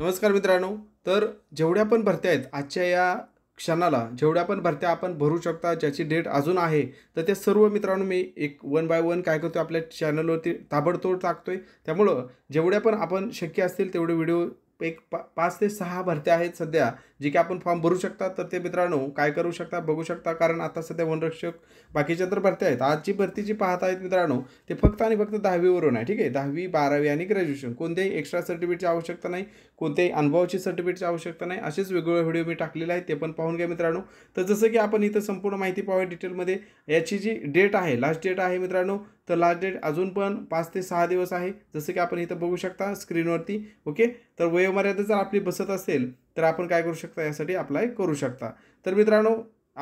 नमस्कार मित्रांनो तर जेवढ्या पण भरत्या आहेत आजच्या या क्षणाला जेवढ्या पण भरत्या आपण भरू शकता ज्याची डेट अजून आहे तर त्या सर्व मित्रांनो मी एक वन बाय वन काय करतो आपल्या चॅनलवरती ताबडतोड टाकतो आहे त्यामुळं जेवढ्या पण आपण शक्य असतील तेवढे व्हिडिओ एक पा पाच ते सहा भरत्या आहेत सध्या जे की आपण फॉर्म भरू शकता तर ते मित्रांनो काय करू शकता बघू शकता कारण आता सध्या वनरक्षक बाकीच्या तर भरत्या आहेत आजची भरती जी पाहत आहेत मित्रांनो ते फक्त आणि फक्त दहावीवरून आहे ठीक आहे दहावी बारावी आणि ग्रॅज्युएशन कोणत्याही एक्स्ट्रा सर्टिफिकेटची आवश्यकता नाही कोणत्याही अनुभवाची सर्टिफिकेटची आवश्यकता नाही असेच वेगवेगळे व्हिडिओ मी टाकलेले आहेत ते पण पाहून घ्या मित्रांनो तर जसं की आपण इथं संपूर्ण माहिती पाहूया डिटेलमध्ये याची जी डेट आहे लास्ट डेट आहे मित्रांनो तर लास्ट डेट अजून पण पाच ते सहा दिवस आहे जसं की आपण इथं बघू शकता स्क्रीनवरती ओके तर वयोमर्यादा जर आपली बसत असेल तर आपण काय करू शकता यासाठी अप्लाय करू शकता तर मित्रांनो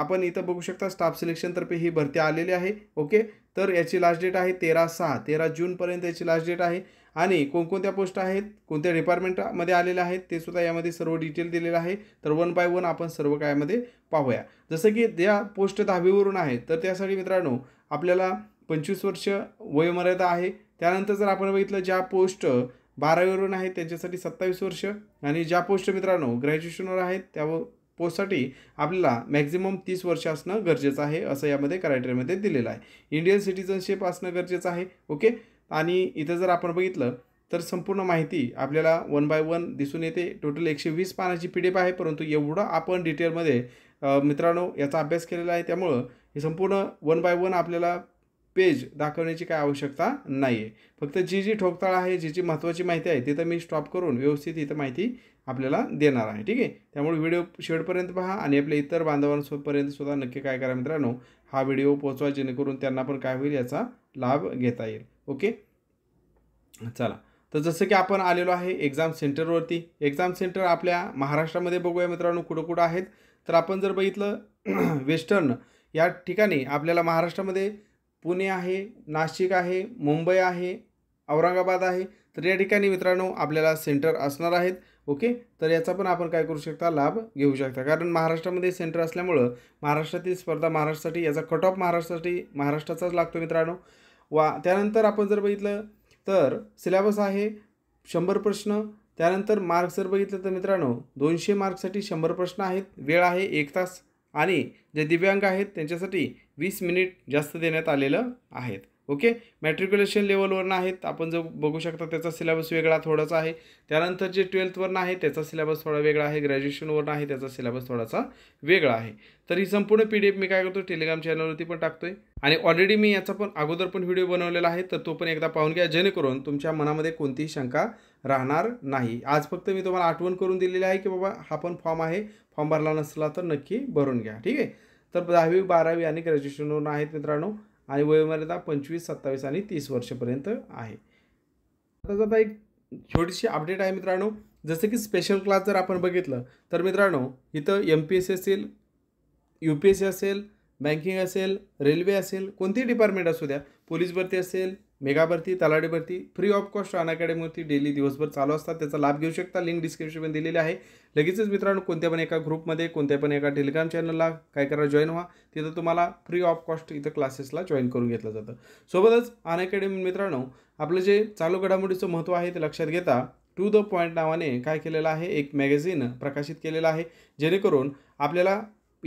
आपण इथं बघू शकता स्टाफ सिलेक्शनतर्फे ही भरती आलेली आहे ओके तर याची लास्ट डेट आहे तेरा सहा तेरा जूनपर्यंत याची लास्ट डेट आहे आणि कोणकोणत्या पोस्ट आहेत कोणत्या डिपार्टमेंटमध्ये आलेल्या आहेत ते सुद्धा यामध्ये सर्व डिटेल दिलेलं आहे तर वन बाय वन आपण सर्व काय यामध्ये पाहूया जसं की ज्या पोस्ट दहावीवरून आहे तर त्यासाठी मित्रांनो आपल्याला पंचवीस वर्ष वयोमर्यादा आहे त्यानंतर जर आपण बघितलं ज्या पोस्ट बारावीवरून आहेत त्यांच्यासाठी सत्तावीस वर्ष आणि ज्या पोस्ट मित्रांनो ग्रॅज्युएशनवर आहेत त्या पोस्टसाठी आपल्याला मॅक्झिमम तीस वर्ष असणं गरजेचं आहे असं यामध्ये क्रायटेरियामध्ये दिलेलं आहे इंडियन सिटिझनशिप असणं गरजेचं आहे ओके आणि इथं जर आपण बघितलं तर संपूर्ण माहिती आपल्याला वन बाय वन दिसून येते टोटल एकशे वीस पानाची पी डी एफ आहे परंतु एवढं आपण डिटेलमध्ये मित्रांनो याचा अभ्यास केलेला आहे त्यामुळं हे संपूर्ण वन बाय वन आपल्याला पेज दाखवण्याची काय आवश्यकता नाही आहे फक्त जी जी ठोकताळ आहे जी जी महत्त्वाची माहिती आहे तिथं मी स्टॉप करून व्यवस्थित इथं माहिती आपल्याला देणार आहे ठीक आहे त्यामुळे व्हिडिओ शेवटपर्यंत पहा आणि आपल्या इतर बांधवांसोपर्यंत सुद्धा नक्की काय करा मित्रांनो हा व्हिडिओ पोचवा जेणेकरून त्यांना पण काय होईल याचा लाभ घेता येईल ओके चला तर जसं की आपण आलेलो आहे एक्झाम सेंटरवरती एक्झाम सेंटर आपल्या महाराष्ट्रामध्ये बघूया मित्रांनो कुठं कुठं आहेत तर आपण जर बघितलं वेस्टर्न या ठिकाणी आपल्याला महाराष्ट्रामध्ये पुणे आहे नाशिक आहे मुंबई आहे औरंगाबाद आहे तर या ठिकाणी मित्रांनो आपल्याला सेंटर असणार आहेत ओके तर याचा पण आपण काय करू शकता लाभ घेऊ शकता कारण महाराष्ट्रामध्ये सेंटर असल्यामुळं महाराष्ट्रातील स्पर्धा महाराष्ट्रासाठी याचा कट ऑफ महाराष्ट्रासाठी महाराष्ट्राचाच लागतो मित्रांनो वा त्यानंतर आपण जर बघितलं तर सिलेबस आहे शंभर प्रश्न त्यानंतर मार्क्स जर बघितलं तर मित्रांनो दोनशे मार्क्ससाठी शंभर प्रश्न आहेत वेळ आहे एक तास आणि जे दिव्यांग आहेत त्यांच्यासाठी वीस मिनिट जास्त देण्यात आलेलं आहेत ओके मॅट्रिक्युलेशन लेवलवरनं आहेत आपण जो बघू शकता त्याचा सिलेबस वेगळा थोडासा आहे त्यानंतर जे ट्वेल्थवरनं आहे त्याचा सिलेबस थोडा वेगळा आहे ग्रॅज्युएशनवरनं आहे त्याचा सिलेबस थोडासा वेगळा आहे तर ही संपूर्ण पी डी एफ मी काय करतो टेलिग्राम चॅनलवरती पण टाकतोय आणि ऑलरेडी मी याचा पण अगोदर पण व्हिडिओ बनवलेला आहे तर तो पण एकदा पाहून घ्या जेणेकरून तुमच्या मनामध्ये कोणतीही शंका राहणार नाही आज फक्त मी तुम्हाला आठवण करून दिलेली आहे की बाबा हा पण फॉर्म आहे फॉर्म भरला नसला तर नक्की भरून घ्या ठीक आहे तर दहावी बारावी आणि ग्रॅज्युएशन आहेत मित्रांनो आणि वयोमर्यादा पंचवीस सत्तावीस आणि तीस वर्षपर्यंत आहे आता एक छोटीशी अपडेट आहे मित्रांनो जसं की स्पेशल क्लास जर आपण बघितलं तर मित्रांनो इथं एम पी एस सी असेल यू पी एस सी असेल बँकिंग असेल रेल्वे असेल कोणतीही डिपार्टमेंट असू द्या पोलीस भरती असेल मेगावरती भरती भरती फ्री ऑफ कॉस्ट अन अकॅडमीवरती डेली दिवसभर चालू असतात त्याचा लाभ घेऊ शकता लिंक डिस्क्रिप्शनमध्ये दिलेली आहे लगेचच मित्रांनो कोणत्या पण एका ग्रुपमध्ये कोणत्या पण एका टेलिग्राम चॅनलला काय करा जॉईन व्हा तिथं तुम्हाला फ्री ऑफ कॉस्ट इथं क्लासेसला जॉईन करून घेतलं जातं सोबतच अन अकॅडमी मित्रांनो आपलं जे चालू घडामोडीचं महत्त्व आहे ते लक्षात घेता टू द पॉईंट नावाने काय केलेलं आहे एक मॅगझिन प्रकाशित केलेलं आहे जेणेकरून आपल्याला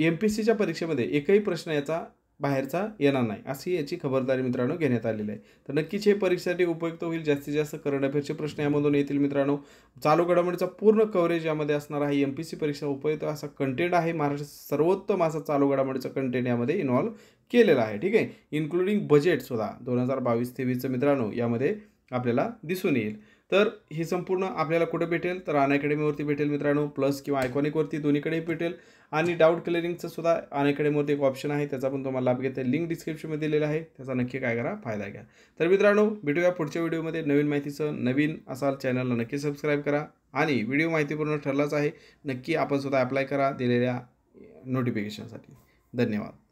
एम पी सीच्या परीक्षेमध्ये एकही प्रश्न याचा बाहेरचा येणार नाही अशी याची खबरदारी मित्रांनो घेण्यात आलेली आहे तर नक्कीच हे परीक्षेसाठी उपयुक्त होईल जास्तीत जास्त करंट अफेअर्सचे प्रश्न यामधून येतील मित्रांनो चालू घडामोडीचा पूर्ण कव्हरेज यामध्ये असणार आहे एम पी सी परीक्षा उपयुक्त असा कंटेंट आहे महाराष्ट्र सर्वोत्तम असा चालू घडामोडीचा कंटेंट यामध्ये इन्वॉल्व्ह केलेला आहे ठीक आहे इन्क्लुडिंग बजेटसुद्धा दोन हजार बावीस तेवीसचं मित्रांनो यामध्ये आपल्याला दिसून येईल तर हे संपूर्ण आपल्याला कुठे भेटेल तर अन अकॅडमीवरती भेटेल मित्रांनो प्लस किंवा आयकॉनिकवरती दोन्हीकडेही भेटेल आणि डाऊट क्लिअरिंगचं सुद्धा अन अकॅडमीवरती एक ऑप्शन आहे त्याचा पण तुम्हाला लाभ घेता लिंक डिस्क्रिप्शनमध्ये दिलेला आहे त्याचा नक्की काय करा फायदा घ्या तर मित्रांनो भेटूया पुढच्या व्हिडिओमध्ये नवीन माहितीचं नवीन असाल चॅनलला नक्की सबस्क्राईब करा आणि व्हिडिओ माहितीपूर्ण ठरलाच आहे नक्की आपण सुद्धा अप्लाय करा दिलेल्या नोटिफिकेशनसाठी धन्यवाद